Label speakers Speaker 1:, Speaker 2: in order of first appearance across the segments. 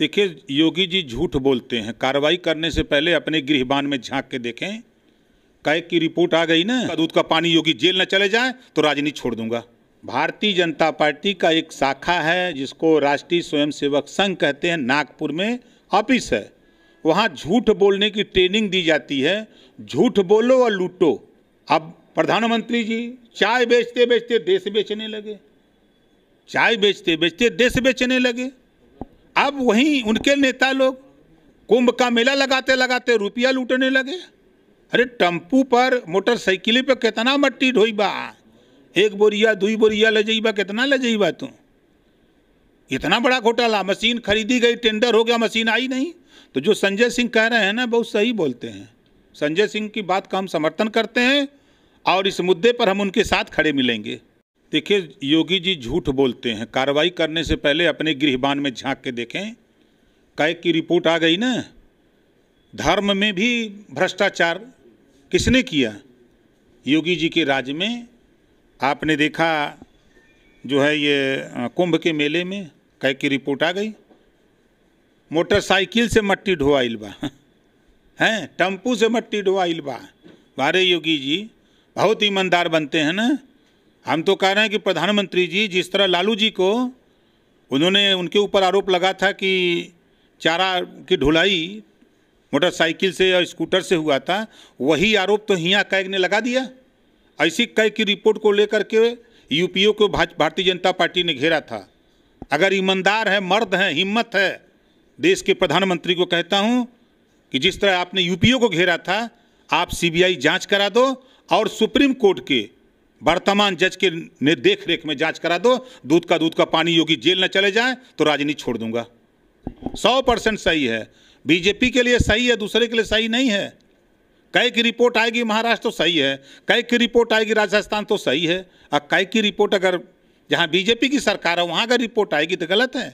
Speaker 1: देखिए योगी जी झूठ बोलते हैं कार्रवाई करने से पहले अपने गृहबान में झांक के देखें कैक की रिपोर्ट आ गई ना दूध का पानी योगी जेल न चले जाए तो राजनीति छोड़ दूंगा भारतीय जनता पार्टी का एक शाखा है जिसको राष्ट्रीय स्वयंसेवक संघ कहते हैं नागपुर में ऑफिस है वहाँ झूठ बोलने की ट्रेनिंग दी जाती है झूठ बोलो और लूटो अब प्रधानमंत्री जी चाय बेचते बेचते देश बेचने लगे चाय बेचते बेचते देश बेचने लगे अब वहीं उनके नेता लोग कुंभ का मेला लगाते लगाते रुपया लूटने लगे अरे टम्पू पर मोटरसाइकिल पर कितना मट्टी ढोईबा एक बोरिया दुई बोरिया ले जाइबा कितना ले जाइबा तू इतना बड़ा घोटाला मशीन खरीदी गई टेंडर हो गया मशीन आई नहीं तो जो संजय सिंह कह रहे हैं ना बहुत सही बोलते हैं संजय सिंह की बात का हम समर्थन करते हैं और इस मुद्दे पर हम उनके साथ खड़े मिलेंगे देखिए योगी जी झूठ बोलते हैं कार्रवाई करने से पहले अपने गृहबान में झांक के देखें कह की रिपोर्ट आ गई ना धर्म में भी भ्रष्टाचार किसने किया योगी जी के राज्य में आपने देखा जो है ये कुंभ के मेले में कह की रिपोर्ट आ गई मोटरसाइकिल से मट्टी ढोआइल बा हैं टेम्पू से मट्टी ढोआइल बा अरे योगी जी बहुत ईमानदार बनते हैं ना हम तो कह रहे हैं कि प्रधानमंत्री जी जिस तरह लालू जी को उन्होंने उनके ऊपर आरोप लगा था कि चारा की ढुलाई मोटरसाइकिल से या स्कूटर से हुआ था वही आरोप तो हिया कैग ने लगा दिया ऐसी कैग की रिपोर्ट को लेकर के यूपीओ को भारतीय जनता पार्टी ने घेरा था अगर ईमानदार है मर्द है हिम्मत है देश के प्रधानमंत्री को कहता हूँ कि जिस तरह आपने यूपीओ को घेरा था आप सीबीआई जांच करा दो और सुप्रीम कोर्ट के वर्तमान जज के ने देख रेख में जांच करा दो दूध का दूध का पानी योगी जेल न चले जाए तो राजनीति छोड़ दूंगा सौ परसेंट सही है बीजेपी के लिए सही है दूसरे के लिए सही नहीं है कई की रिपोर्ट आएगी महाराष्ट्र तो सही है कई की रिपोर्ट आएगी राजस्थान तो सही है और कई की रिपोर्ट अगर जहाँ बीजेपी की सरकार है वहाँ अगर रिपोर्ट आएगी तो गलत है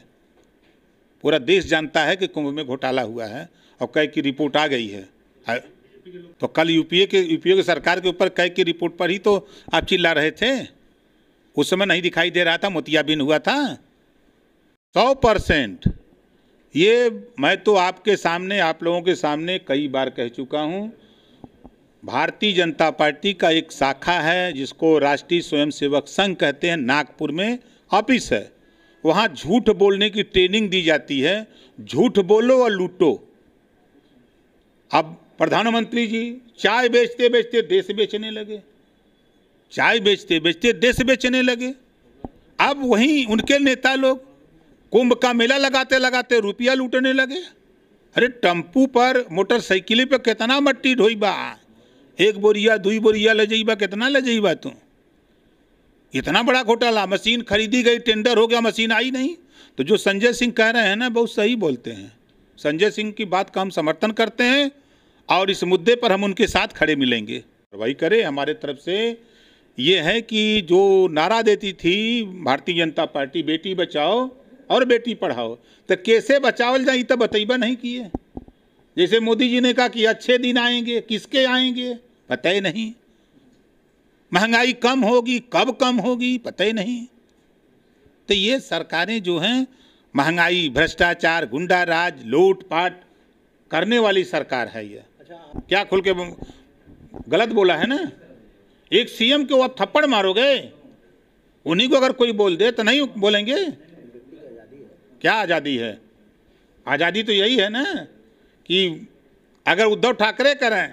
Speaker 1: पूरा देश जानता है कि कुंभ में घोटाला हुआ है और कई की रिपोर्ट आ गई है तो कल यूपीए के यूपीए की सरकार के ऊपर कई की रिपोर्ट पर ही तो आप चिल्ला रहे थे उस समय नहीं दिखाई दे रहा था मोतियाबिन हुआ था सौ परसेंट ये मैं तो आपके सामने आप लोगों के सामने कई बार कह चुका हूँ भारतीय जनता पार्टी का एक शाखा है जिसको राष्ट्रीय स्वयंसेवक संघ कहते हैं नागपुर में ऑफिस है वहाँ झूठ बोलने की ट्रेनिंग दी जाती है झूठ बोलो और लूटो अब प्रधानमंत्री जी चाय बेचते बेचते देश बेचने लगे चाय बेचते बेचते देश बेचने लगे अब वहीं उनके नेता लोग कुंभ का मेला लगाते लगाते रुपया लूटने लगे अरे टम्पू पर मोटरसाइकिल पर कितना मट्टी ढोई बा एक बोरिया दुई बोरिया ले जाइबा कितना ले जाइबा तू इतना बड़ा घोटाला मशीन खरीदी गई टेंडर हो गया मशीन आई नहीं तो जो संजय सिंह कह रहे हैं ना बहुत सही बोलते हैं संजय सिंह की बात का हम समर्थन करते हैं और इस मुद्दे पर हम उनके साथ खड़े मिलेंगे कार्रवाई करें हमारे तरफ से ये है कि जो नारा देती थी भारतीय जनता पार्टी बेटी बचाओ और बेटी पढ़ाओ तो कैसे बचावल जाए तो बतैबा नहीं किए जैसे मोदी जी ने कहा कि अच्छे दिन आएंगे किसके आएंगे पता ही नहीं महंगाई कम होगी कब कम होगी पता ही नहीं तो ये सरकारें जो हैं महंगाई भ्रष्टाचार गुंडा राज लूटपाट करने वाली सरकार है यह क्या खुल के गलत बोला है ना एक सीएम को आप थप्पड़ मारोगे उन्हीं को अगर कोई बोल दे तो नहीं बोलेंगे क्या आज़ादी है आज़ादी तो यही है ना कि अगर उद्धव ठाकरे करें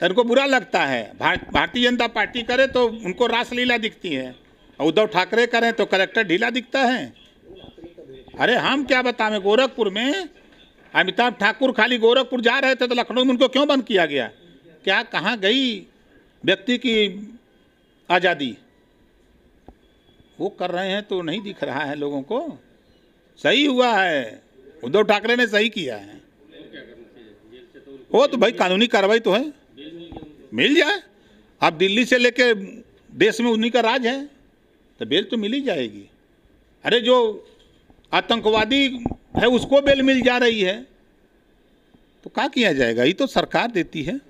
Speaker 1: तो उनको बुरा लगता है भारतीय जनता पार्टी करे तो उनको रासलीला दिखती है और उद्धव ठाकरे करें तो कलेक्टर ढीला दिखता है अरे हम क्या बताएं गोरखपुर में अमिताभ ठाकुर खाली गोरखपुर जा रहे थे तो लखनऊ में उनको क्यों बंद किया गया क्या कहाँ गई व्यक्ति की आज़ादी वो कर रहे हैं तो नहीं दिख रहा है लोगों को सही हुआ है उद्धव ठाकरे ने सही किया है वो तो भाई कानूनी कार्रवाई तो है मिल जाए अब दिल्ली से लेके देश में उन्हीं का राज है तो बेल तो मिल ही जाएगी अरे जो आतंकवादी है उसको बेल मिल जा रही है तो क्या किया जाएगा ये तो सरकार देती है